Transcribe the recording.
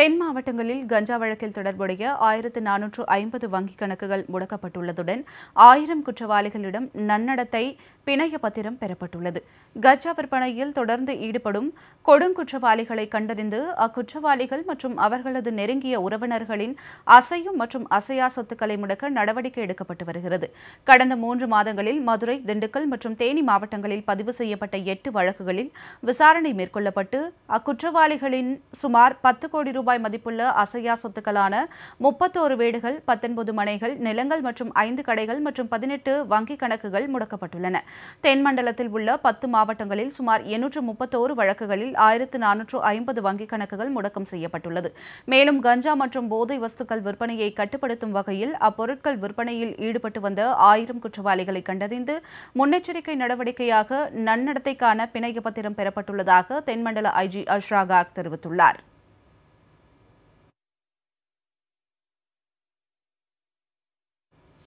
தென் மாவட்டங்களில் கஞ்சா வழக்கில் தொடர்புடைய ஆயிரத்து நானூற்று ஐம்பது வங்கிக் கணக்குகள் முடக்கப்பட்டுள்ளதுடன் ஆயிரம் குற்றவாளிகளிடம் நன்னடத்தை பிணைய பத்திரம் பெறப்பட்டுள்ளது கஞ்சா விற்பனையில் தொடர்ந்து ஈடுபடும் கொடுங்குற்றவாளிகளை கண்டறிந்து அக்குற்றவாளிகள் மற்றும் அவர்களது நெருங்கிய உறவினர்களின் அசையும் மற்றும் அசையா சொத்துக்களை முடக்க நடவடிக்கை எடுக்கப்பட்டு வருகிறது கடந்த மூன்று மாதங்களில் மதுரை திண்டுக்கல் மற்றும் தேனி மாவட்டங்களில் பதிவு செய்யப்பட்ட எட்டு வழக்குகளில் விசாரணை மேற்கொள்ளப்பட்டு அக்குற்றவாளிகளின் சுமார் பத்து கோடி ரூபாய் ரூபாய் மதிப்புள்ள அசையா சொத்துக்களான முப்பத்தோரு வீடுகள் பத்தொன்பது மனைகள் நிலங்கள் மற்றும் ஐந்து கடைகள் மற்றும் பதினெட்டு வங்கிக் கணக்குகள் முடக்கப்பட்டுள்ளன தென்மண்டலத்தில் உள்ள பத்து மாவட்டங்களில் சுமார் எண்ணூற்று முப்பத்தோரு வழக்குகளில் ஆயிரத்து நானூற்று ஐம்பது வங்கிக் கணக்குகள் முடக்கம் செய்யப்பட்டுள்ளது மேலும் கஞ்சா மற்றும் போதை வஸ்துக்கள் விற்பனையை கட்டுப்படுத்தும் வகையில் அப்பொருட்கள் விற்பனையில் ஈடுபட்டு வந்த ஆயிரம் குற்றவாளிகளை கண்டறிந்து முன்னெச்சரிக்கை நடவடிக்கையாக நன்னடத்தைக்கான பிணைய பத்திரம் பெறப்பட்டுள்ளதாக தென்மண்டல ஐஜி அஷ்ரா தெரிவித்துள்ளாா் தெரிவித்துள்ளார்